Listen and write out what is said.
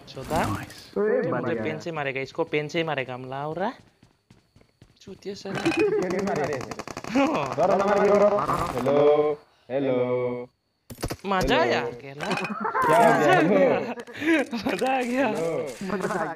cacho da. Nice. Sí, pensé mare que isco pensé mare que am Laura. Chuti esa. Que ni mare. Dora la mare. Hello. Hello. Maja ya, que la. Ya, ya. Maja ya.